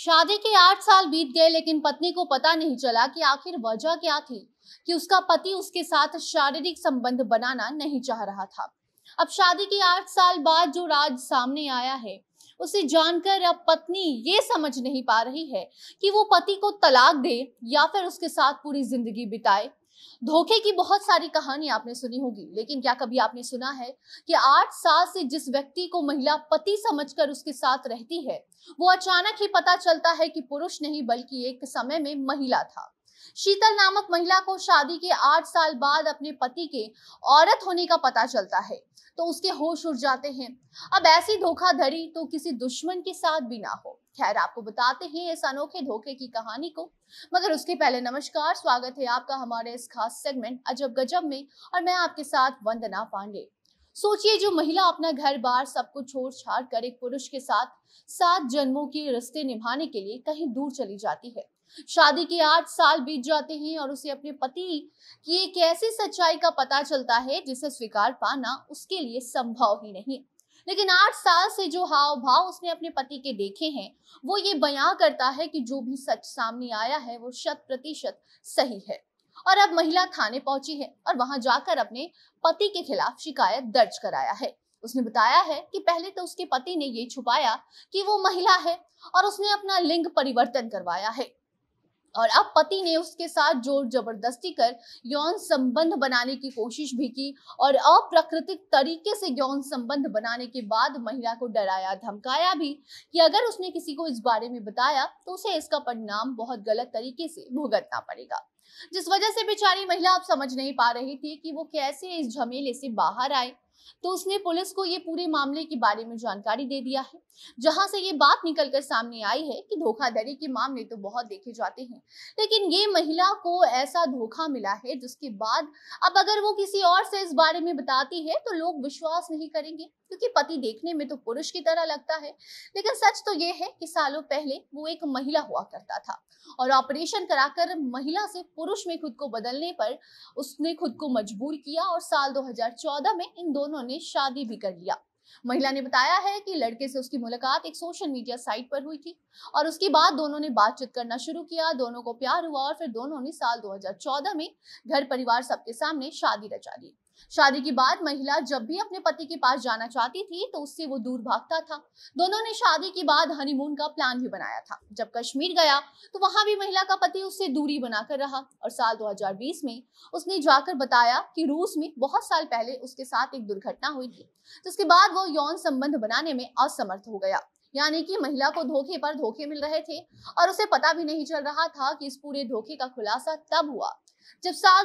शादी के आठ साल बीत गए लेकिन पत्नी को पता नहीं चला कि आखिर वजह क्या थी कि उसका पति उसके साथ शारीरिक संबंध बनाना नहीं चाह रहा था अब शादी के आठ साल बाद जो राज सामने आया है उसे जानकर अब पत्नी ये समझ नहीं पा रही है कि वो पति को तलाक दे या फिर उसके साथ पूरी जिंदगी बिताए धोखे की बहुत सारी कहानी आपने सुनी होगी लेकिन क्या कभी आपने सुना है कि आठ साल से जिस व्यक्ति को महिला पति समझकर उसके साथ रहती है वो अचानक ही पता चलता है कि पुरुष नहीं बल्कि एक समय में महिला था शीतल नामक महिला को शादी के आठ साल बाद अपने पति के औरत होने का पता चलता है तो उसके होश उड़ जाते हैं अब ऐसी धोखाधड़ी तो किसी दुश्मन के साथ भी ना हो खैर आपको बताते हैं इस अनोखे धोखे की कहानी को मगर उसके पहले नमस्कार स्वागत है आपका हमारे इस खास सेगमेंट अजब गजब में और मैं आपके साथ वंदना पांडे सोचिए जो महिला अपना घर बार सब कुछ छोड़ छाड़ कर एक पुरुष के साथ सात जन्मों के रिश्ते निभाने के लिए कहीं दूर चली जाती है शादी के आठ साल बीत जाते हैं और उसे अपने पति की एक ऐसी सच्चाई का पता चलता है जिसे स्वीकार पाना उसके लिए संभव ही नहीं लेकिन आठ साल से जो हाव भाव उसने अपने पति के देखे हैं वो ये बयां करता है कि जो भी सच सामने आया है वो शत प्रतिशत सही है और अब महिला थाने पहुंची है और वहां जाकर अपने पति के खिलाफ शिकायत दर्ज कराया है उसने बताया है कि पहले तो उसके पति ने ये छुपाया कि वो महिला है और उसने अपना लिंग परिवर्तन करवाया है और अब पति ने उसके साथ जोर जबरदस्ती कर यौन संबंध बनाने की कोशिश भी की और अप्राकृतिक तरीके से यौन संबंध बनाने के बाद महिला को डराया धमकाया भी कि अगर उसने किसी को इस बारे में बताया तो उसे इसका परिणाम बहुत गलत तरीके से भुगतना पड़ेगा जिस वजह से बेचारी महिला अब समझ नहीं पा रही थी कि वो कैसे इस झमेले से बाहर आए तो उसने पुलिस को ये पूरे मामले के बारे में जानकारी दे दिया है जहां से ये बात निकलकर सामने आई है कि धोखाधड़ी के मामले तो बहुत देखे जाते हैं लेकिन ये महिला को ऐसा धोखा मिला है जिसके बाद अब अगर वो किसी और से इस बारे में बताती है तो लोग विश्वास नहीं करेंगे क्योंकि पति देखने में तो पुरुष की तरह लगता है लेकिन सच तो ये है कि सालों पहले वो एक महिला हुआ करता था और ऑपरेशन कराकर महिला से पुरुष में खुद को बदलने पर उसने खुद को मजबूर किया और साल 2014 में इन दोनों ने शादी भी कर लिया महिला ने बताया है कि लड़के से उसकी मुलाकात एक सोशल मीडिया साइट पर हुई थी और उसके बाद दोनों ने बातचीत करना शुरू किया दोनों को प्यार हुआ और फिर दोनों ने साल 2014 में घर परिवार सबके सामने शादी रचा दी शादी के बाद महिला जब भी अपने पति के पास जाना चाहती थी तो उससे वो दूर भागता था दोनों ने शादी के बाद हनीमून का प्लान भी बनाया था जब कश्मीर गया तो वहां भी महिला का पति उससे दूरी बनाकर रहा और साल 2020 में उसने जाकर बताया कि रूस में बहुत साल पहले उसके साथ एक दुर्घटना हुई थी जिसके तो बाद वो यौन संबंध बनाने में असमर्थ हो गया यानी कि महिला को धोखे पर धोखे मिल रहे थे और उसे पता भी नहीं चल रहा था कि इस पूरे धोखे का खुलासा तब हुआ जब साल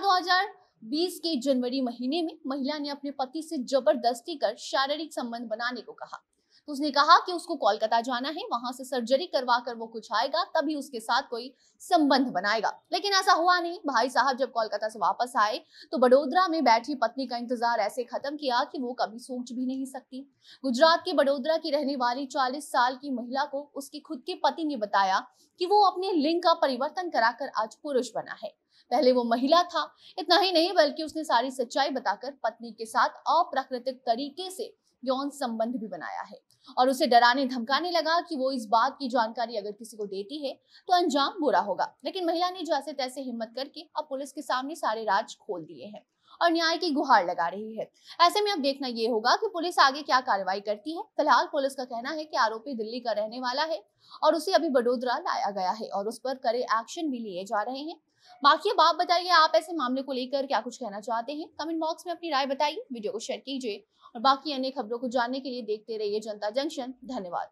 बीस के जनवरी महीने में महिला ने अपने पति से जबरदस्ती कर शारीरिक संबंध बनाने को कहा तो उसने कहा कि उसको कोलकाता जाना है वहां से सर्जरी करवा कर वो कुछ आएगा तभी उसके साथ कोई संबंध बनाएगा लेकिन ऐसा हुआ नहीं भाई साहब जब कोलकाता से वापस आए तो बड़ोदरा में बैठी पत्नी का इंतजार ऐसे खत्म किया कि वो कभी सोच भी नहीं सकती गुजरात के बड़ोदरा की रहने वाली चालीस साल की महिला को उसके खुद के पति ने बताया कि वो अपने लिंग का परिवर्तन कराकर आज पुरुष बना है पहले वो महिला था इतना ही नहीं बल्कि उसने सारी सच्चाई बताकर पत्नी के साथ अप्राकृतिक तरीके से यौन संबंध भी बनाया है और उसे डराने धमकाने लगा कि वो इस बात की जानकारी अगर किसी को देती है तो अंजाम बुरा होगा लेकिन महिला ने जैसे तैसे हिम्मत करके अब पुलिस के सामने सारे राज खोल दिए हैं और न्याय की गुहार लगा रही है ऐसे में अब देखना यह होगा कि पुलिस आगे क्या कार्रवाई करती है फिलहाल पुलिस का कहना है कि आरोपी दिल्ली का रहने वाला है और उसे अभी बडोदरा लाया गया है और उस पर कड़े एक्शन भी लिए जा रहे हैं बाकी अब आप बताइए आप ऐसे मामले को लेकर क्या कुछ कहना चाहते हैं कमेंट बॉक्स में अपनी राय बताइए वीडियो को शेयर कीजिए और बाकी अन्य खबरों को जानने के लिए देखते रहिए जनता जंक्शन धन्यवाद